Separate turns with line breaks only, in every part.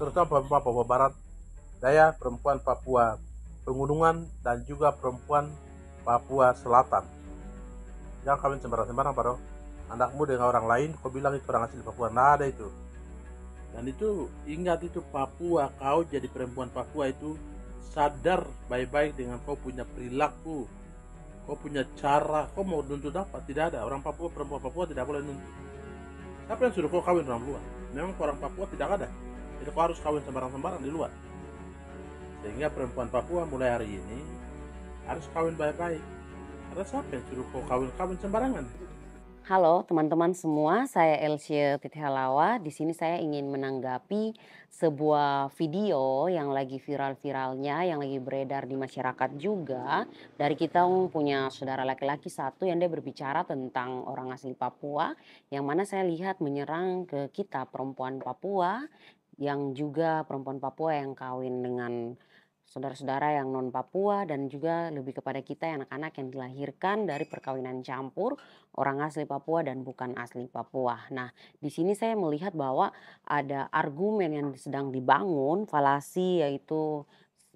terutama perempuan Papua Barat, daya perempuan Papua Pegunungan, dan juga perempuan Papua Selatan. yang kawin sembarang-sembarang, Pak Anakmu dengan orang lain, kau bilang itu orang asli Papua. Nah, ada itu. Dan itu, ingat itu Papua, kau jadi perempuan Papua itu sadar baik-baik dengan kau punya perilaku kau punya cara kau mau nuntut apa tidak ada orang Papua perempuan Papua tidak boleh nuntut tapi yang suruh kau kawin orang luar memang orang Papua tidak ada jadi kau harus kawin sembarang-sembarang di luar sehingga perempuan Papua mulai hari ini harus kawin baik-baik ada siapa yang suruh kau kawin-kawin sembarangan
Halo teman-teman semua, saya Elsie Titihalawa. Di sini saya ingin menanggapi sebuah video yang lagi viral-viralnya, yang lagi beredar di masyarakat juga. Dari kita punya saudara laki-laki satu yang dia berbicara tentang orang asli Papua, yang mana saya lihat menyerang ke kita perempuan Papua, yang juga perempuan Papua yang kawin dengan saudara-saudara yang non Papua dan juga lebih kepada kita anak-anak yang dilahirkan dari perkawinan campur orang asli Papua dan bukan asli Papua. Nah, di sini saya melihat bahwa ada argumen yang sedang dibangun falasi yaitu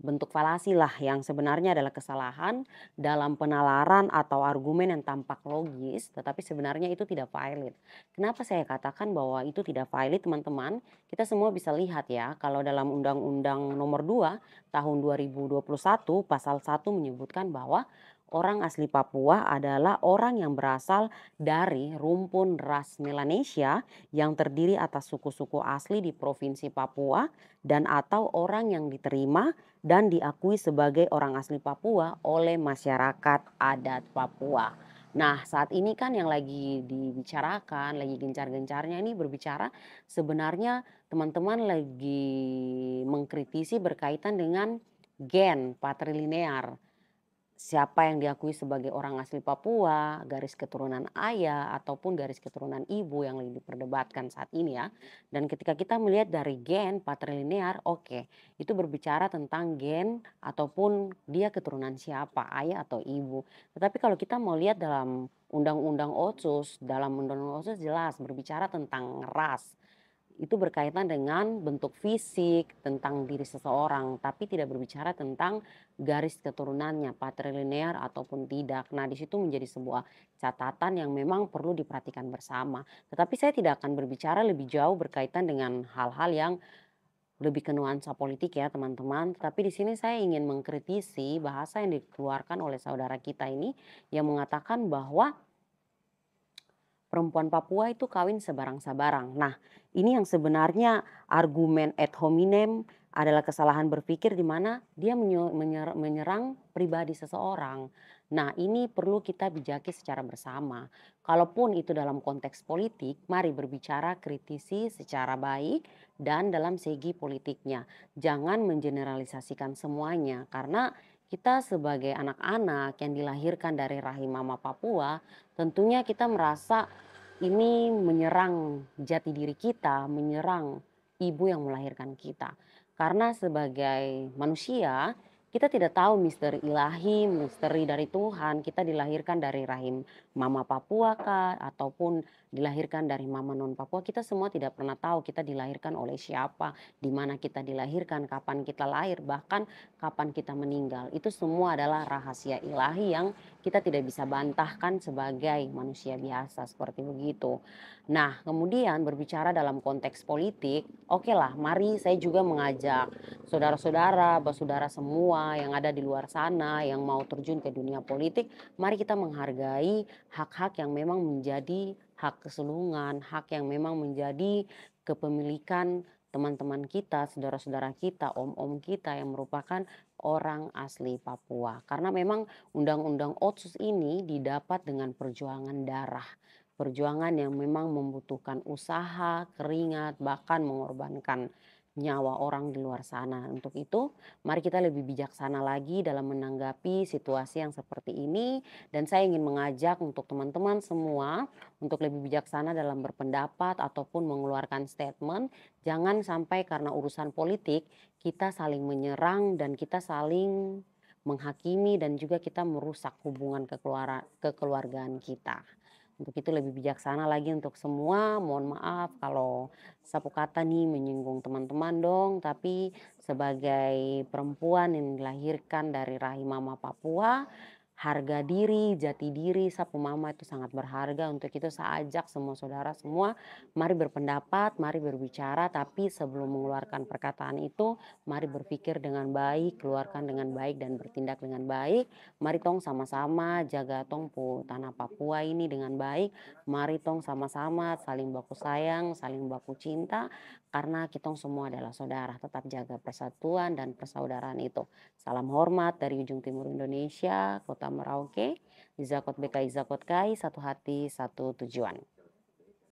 bentuk falasi lah yang sebenarnya adalah kesalahan dalam penalaran atau argumen yang tampak logis tetapi sebenarnya itu tidak valid. Kenapa saya katakan bahwa itu tidak valid teman-teman? Kita semua bisa lihat ya kalau dalam Undang-Undang Nomor 2 tahun 2021 pasal 1 menyebutkan bahwa orang asli Papua adalah orang yang berasal dari rumpun ras Melanesia yang terdiri atas suku-suku asli di Provinsi Papua dan atau orang yang diterima dan diakui sebagai orang asli Papua oleh masyarakat adat Papua. Nah, saat ini kan yang lagi dibicarakan, lagi gencar-gencarnya ini berbicara sebenarnya teman-teman lagi mengkritisi berkaitan dengan gen patrilinear siapa yang diakui sebagai orang asli Papua, garis keturunan ayah ataupun garis keturunan ibu yang diperdebatkan saat ini ya. Dan ketika kita melihat dari gen patrilinear, oke, okay, itu berbicara tentang gen ataupun dia keturunan siapa, ayah atau ibu. Tetapi kalau kita mau lihat dalam undang-undang Otsus dalam undang-undang Otsus jelas berbicara tentang ras itu berkaitan dengan bentuk fisik tentang diri seseorang, tapi tidak berbicara tentang garis keturunannya, patrilinear ataupun tidak. Nah, di situ menjadi sebuah catatan yang memang perlu diperhatikan bersama. Tetapi saya tidak akan berbicara lebih jauh berkaitan dengan hal-hal yang lebih ke nuansa politik ya teman-teman. Tapi di sini saya ingin mengkritisi bahasa yang dikeluarkan oleh saudara kita ini yang mengatakan bahwa perempuan Papua itu kawin sebarang-sabarang. Nah, ini yang sebenarnya argumen ad hominem adalah kesalahan berpikir di mana dia menyerang pribadi seseorang. Nah, ini perlu kita bijaki secara bersama. Kalaupun itu dalam konteks politik, mari berbicara kritisi secara baik dan dalam segi politiknya. Jangan mengeneralisasikan semuanya karena kita sebagai anak-anak yang dilahirkan dari rahim mama Papua, tentunya kita merasa ini menyerang jati diri kita, menyerang ibu yang melahirkan kita. Karena sebagai manusia, kita tidak tahu misteri ilahi, misteri dari Tuhan. Kita dilahirkan dari rahim mama Papua kah, ataupun dilahirkan dari mama non Papua. Kita semua tidak pernah tahu kita dilahirkan oleh siapa, di mana kita dilahirkan, kapan kita lahir, bahkan kapan kita meninggal. Itu semua adalah rahasia ilahi yang kita tidak bisa bantahkan sebagai manusia biasa seperti begitu. Nah, kemudian berbicara dalam konteks politik, oke okay lah, mari saya juga mengajak saudara-saudara, saudara semua yang ada di luar sana yang mau terjun ke dunia politik, mari kita menghargai hak-hak yang memang menjadi hak keselungan, hak yang memang menjadi kepemilikan teman-teman kita, saudara-saudara kita, om-om kita yang merupakan orang asli Papua. Karena memang undang-undang Otsus ini didapat dengan perjuangan darah. Perjuangan yang memang membutuhkan usaha, keringat, bahkan mengorbankan nyawa orang di luar sana. Untuk itu, mari kita lebih bijaksana lagi dalam menanggapi situasi yang seperti ini dan saya ingin mengajak untuk teman-teman semua untuk lebih bijaksana dalam berpendapat ataupun mengeluarkan statement. Jangan sampai karena urusan politik kita saling menyerang dan kita saling menghakimi dan juga kita merusak hubungan kekeluargaan kita. Untuk itu lebih bijaksana lagi untuk semua. Mohon maaf kalau sapu kata nih menyinggung teman-teman dong. Tapi sebagai perempuan yang dilahirkan dari rahim mama Papua, harga diri, jati diri, sapu mama itu sangat berharga untuk itu saya ajak semua saudara semua mari berpendapat, mari berbicara tapi sebelum mengeluarkan perkataan itu mari berpikir dengan baik, keluarkan dengan baik dan bertindak dengan baik. Mari tong sama-sama jaga tong pu tanah Papua ini dengan baik. Mari tong sama-sama saling baku sayang, saling baku cinta karena kita semua adalah saudara. Tetap jaga persatuan dan persaudaraan itu. Salam hormat dari ujung timur Indonesia, Kota Merauke, Izakot BK Izakot Kai, satu hati, satu tujuan.